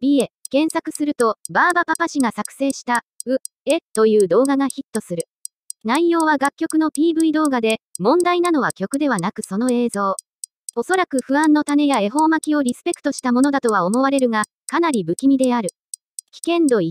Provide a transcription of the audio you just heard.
B へ検索すると、バーバパパ氏が作成した、う、え、という動画がヒットする。内容は楽曲の PV 動画で、問題なのは曲ではなくその映像。おそらく不安の種や恵方巻きをリスペクトしたものだとは思われるが、かなり不気味である。危険度1、